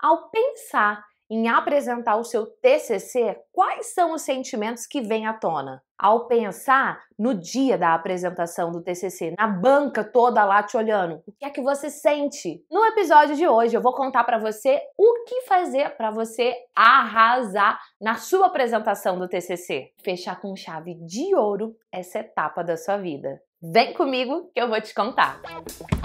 Ao pensar em apresentar o seu TCC, quais são os sentimentos que vêm à tona? Ao pensar no dia da apresentação do TCC, na banca toda lá te olhando, o que é que você sente? No episódio de hoje eu vou contar para você o que fazer para você arrasar na sua apresentação do TCC, fechar com chave de ouro essa etapa da sua vida. Vem comigo que eu vou te contar. Música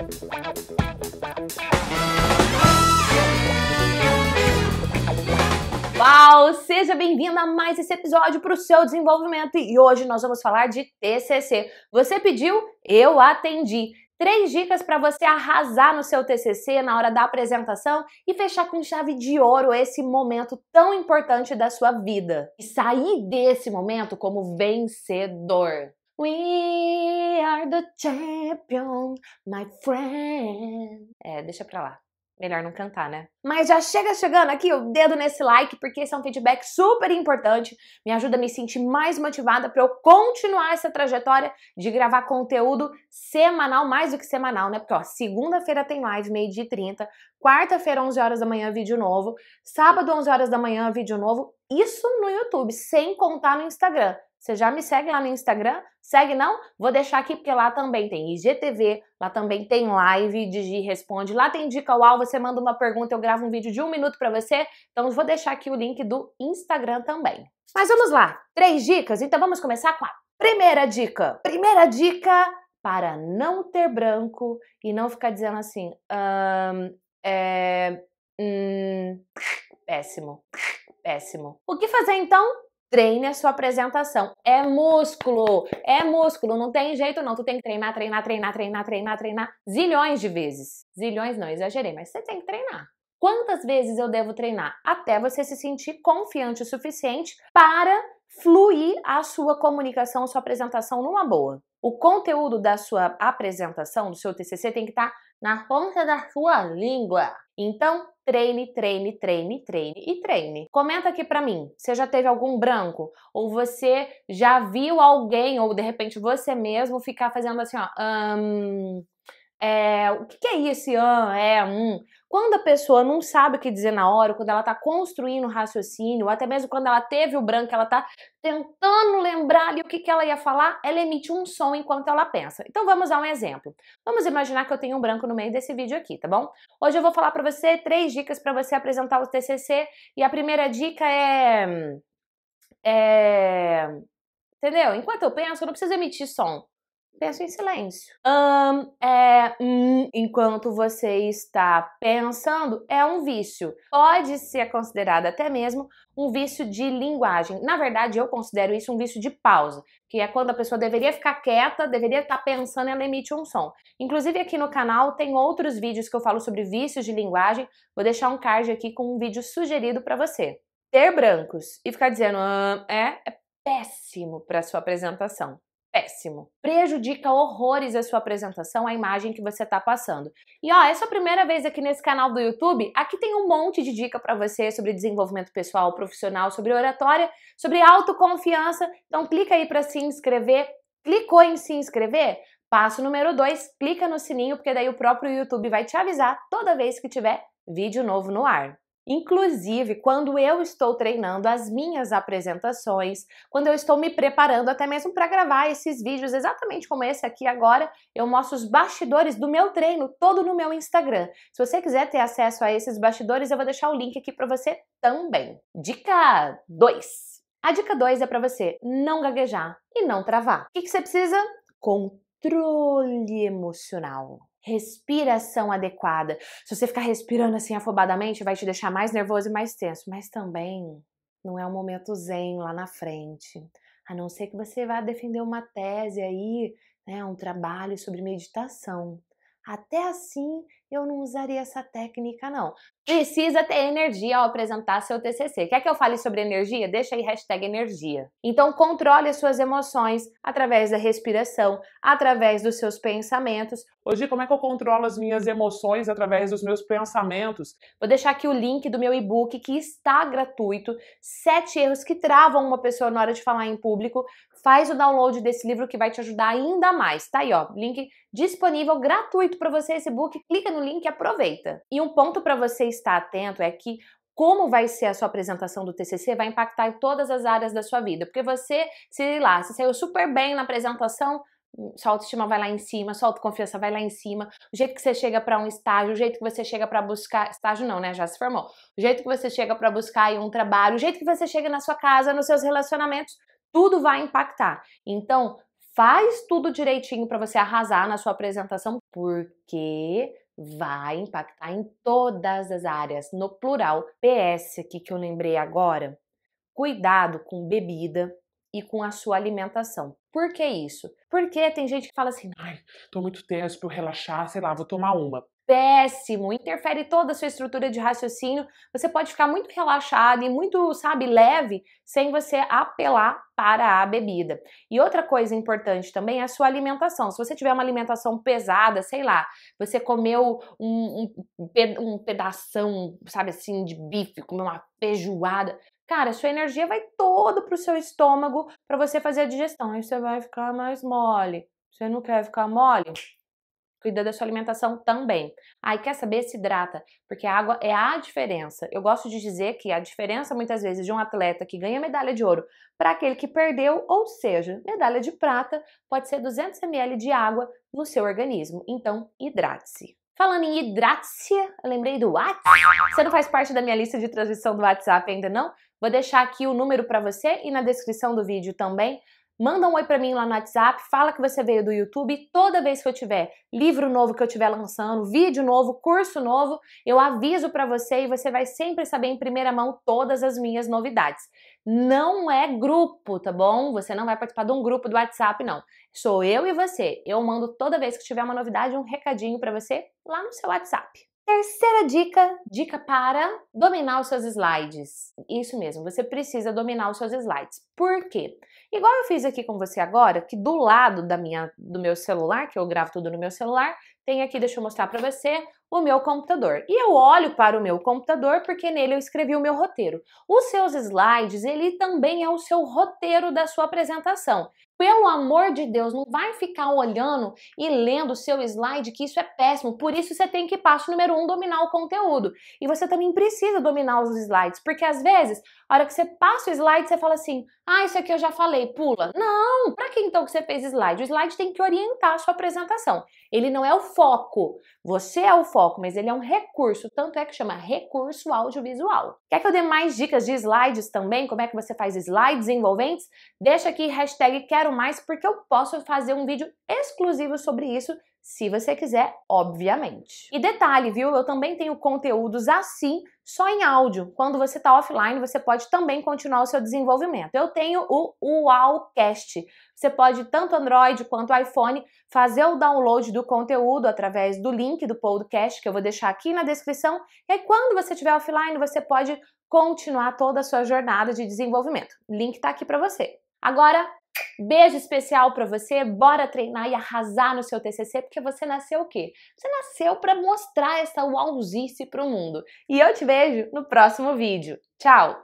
Olá, Seja bem-vindo a mais esse episódio para o seu desenvolvimento e hoje nós vamos falar de TCC. Você pediu, eu atendi. Três dicas para você arrasar no seu TCC na hora da apresentação e fechar com chave de ouro esse momento tão importante da sua vida. E sair desse momento como vencedor. We are the champion, my friend. É, deixa pra lá. Melhor não cantar, né? Mas já chega chegando aqui o dedo nesse like, porque esse é um feedback super importante. Me ajuda a me sentir mais motivada para eu continuar essa trajetória de gravar conteúdo semanal, mais do que semanal, né? Porque, ó, segunda-feira tem live, meio-dia e trinta. Quarta-feira, 11 horas da manhã, vídeo novo. Sábado, 11 horas da manhã, vídeo novo. Isso no YouTube, sem contar no Instagram. Você já me segue lá no Instagram? Segue não? Vou deixar aqui porque lá também tem IGTV, lá também tem live de responde, lá tem dica uau, você manda uma pergunta, eu gravo um vídeo de um minuto para você. Então vou deixar aqui o link do Instagram também. Mas vamos lá, três dicas. Então vamos começar com a primeira dica. Primeira dica para não ter branco e não ficar dizendo assim, um, é, hum, péssimo péssimo. O que fazer então? Treine a sua apresentação. É músculo, é músculo, não tem jeito não. Tu tem que treinar, treinar, treinar, treinar, treinar, treinar zilhões de vezes. Zilhões não, exagerei, mas você tem que treinar. Quantas vezes eu devo treinar? Até você se sentir confiante o suficiente para fluir a sua comunicação, a sua apresentação numa boa. O conteúdo da sua apresentação, do seu TCC, tem que estar tá na ponta da sua língua. Então, treine, treine, treine, treine e treine. Comenta aqui para mim, você já teve algum branco? Ou você já viu alguém, ou de repente você mesmo, ficar fazendo assim, ó. Um... É, o que é esse an, é, um? Quando a pessoa não sabe o que dizer na hora, quando ela está construindo o raciocínio, ou até mesmo quando ela teve o branco, ela está tentando lembrar ali o que, que ela ia falar, ela emite um som enquanto ela pensa. Então vamos a um exemplo. Vamos imaginar que eu tenho um branco no meio desse vídeo aqui, tá bom? Hoje eu vou falar para você três dicas para você apresentar o TCC e a primeira dica é, é... Entendeu? Enquanto eu penso, eu não preciso emitir som penso em silêncio. Um, é, um, enquanto você está pensando, é um vício. Pode ser considerado até mesmo um vício de linguagem. Na verdade, eu considero isso um vício de pausa, que é quando a pessoa deveria ficar quieta, deveria estar tá pensando e ela emite um som. Inclusive, aqui no canal tem outros vídeos que eu falo sobre vícios de linguagem. Vou deixar um card aqui com um vídeo sugerido para você. Ter brancos e ficar dizendo é, é péssimo para sua apresentação péssimo. Prejudica horrores a sua apresentação, a imagem que você está passando. E ó, essa é a primeira vez aqui nesse canal do YouTube. Aqui tem um monte de dica para você sobre desenvolvimento pessoal, profissional, sobre oratória, sobre autoconfiança. Então clica aí para se inscrever. Clicou em se inscrever? Passo número 2, clica no sininho porque daí o próprio YouTube vai te avisar toda vez que tiver vídeo novo no ar. Inclusive, quando eu estou treinando as minhas apresentações, quando eu estou me preparando até mesmo para gravar esses vídeos, exatamente como esse aqui agora, eu mostro os bastidores do meu treino todo no meu Instagram. Se você quiser ter acesso a esses bastidores, eu vou deixar o link aqui para você também. Dica 2. A dica 2 é para você não gaguejar e não travar. O que, que você precisa? Controle emocional respiração adequada. Se você ficar respirando assim afobadamente, vai te deixar mais nervoso e mais tenso, mas também não é um momento zen lá na frente. A não ser que você vá defender uma tese aí, né, um trabalho sobre meditação. Até assim, eu não usaria essa técnica não precisa ter energia ao apresentar seu TCC. Quer que eu fale sobre energia? Deixa aí hashtag energia. Então, controle as suas emoções através da respiração, através dos seus pensamentos. Hoje, como é que eu controlo as minhas emoções através dos meus pensamentos? Vou deixar aqui o link do meu e-book que está gratuito, Sete erros que travam uma pessoa na hora de falar em público. Faz o download desse livro que vai te ajudar ainda mais. Tá aí, ó, link disponível gratuito para você esse book. Clica no link e aproveita. E um ponto para vocês estar atento é que como vai ser a sua apresentação do TCC vai impactar em todas as áreas da sua vida. Porque você, sei lá, se saiu super bem na apresentação, hum, sua autoestima vai lá em cima, sua autoconfiança vai lá em cima, o jeito que você chega para um estágio, o jeito que você chega para buscar estágio não, né? Já se formou. O jeito que você chega para buscar um trabalho, o jeito que você chega na sua casa, nos seus relacionamentos, tudo vai impactar. Então, faz tudo direitinho para você arrasar na sua apresentação, porque vai impactar em todas as áreas, no plural. PS aqui que eu lembrei agora, cuidado com bebida e com a sua alimentação. Por que isso? Porque tem gente que fala assim, ai, tô muito tenso pra eu relaxar, sei lá, vou tomar uma péssimo, interfere toda a sua estrutura de raciocínio. Você pode ficar muito relaxado e muito, sabe, leve sem você apelar para a bebida. E outra coisa importante também é a sua alimentação. Se você tiver uma alimentação pesada, sei lá, você comeu um, um, um pedação, sabe assim, de bife, comeu uma feijoada, cara, sua energia vai todo pro seu estômago para você fazer a digestão. Aí você vai ficar mais mole. Você não quer ficar mole? cuida da sua alimentação também. Aí ah, quer saber? Se hidrata, porque a água é a diferença. Eu gosto de dizer que a diferença muitas vezes de um atleta que ganha medalha de ouro para aquele que perdeu, ou seja, medalha de prata, pode ser 200 ml de água no seu organismo. Então, hidrate-se. Falando em hidrate-se, lembrei do WhatsApp. Você não faz parte da minha lista de transmissão do WhatsApp ainda não? Vou deixar aqui o número para você e na descrição do vídeo também. Manda um oi para mim lá no WhatsApp, fala que você veio do YouTube. Toda vez que eu tiver livro novo que eu estiver lançando, vídeo novo, curso novo, eu aviso para você e você vai sempre saber em primeira mão todas as minhas novidades. Não é grupo, tá bom? Você não vai participar de um grupo do WhatsApp, não. Sou eu e você. Eu mando toda vez que tiver uma novidade um recadinho para você lá no seu WhatsApp. Terceira dica, dica para dominar os seus slides. Isso mesmo, você precisa dominar os seus slides. Por quê? Igual eu fiz aqui com você agora, que do lado da minha, do meu celular, que eu gravo tudo no meu celular, tem aqui, deixa eu mostrar para você, o meu computador. E eu olho para o meu computador porque nele eu escrevi o meu roteiro. Os seus slides, ele também é o seu roteiro da sua apresentação. Pelo amor de Deus, não vai ficar olhando e lendo o seu slide que isso é péssimo. Por isso você tem que passo número um dominar o conteúdo. E você também precisa dominar os slides, porque às vezes, a hora que você passa o slide, você fala assim: "Ah, isso aqui eu já falei, pula". Não, para que então que você fez slide? O slide tem que orientar a sua apresentação. Ele não é o foco. Você é o foco, mas ele é um recurso, tanto é que chama recurso audiovisual. Quer que eu dê mais dicas de slides também? Como é que você faz slides envolventes? Deixa aqui hashtag quero mais, porque eu posso fazer um vídeo exclusivo sobre isso, se você quiser, obviamente. E detalhe, viu? Eu também tenho conteúdos assim, só em áudio. Quando você está offline, você pode também continuar o seu desenvolvimento. Eu tenho o UAUcast. Você pode, tanto Android quanto iPhone, fazer o download do conteúdo através do link do podcast que eu vou deixar aqui na descrição. E aí, quando você estiver offline, você pode continuar toda a sua jornada de desenvolvimento. O link está aqui para você. Agora, beijo especial para você. Bora treinar e arrasar no seu TCC, porque você nasceu o quê? Você nasceu para mostrar essa uauzice pro mundo. E eu te vejo no próximo vídeo. Tchau.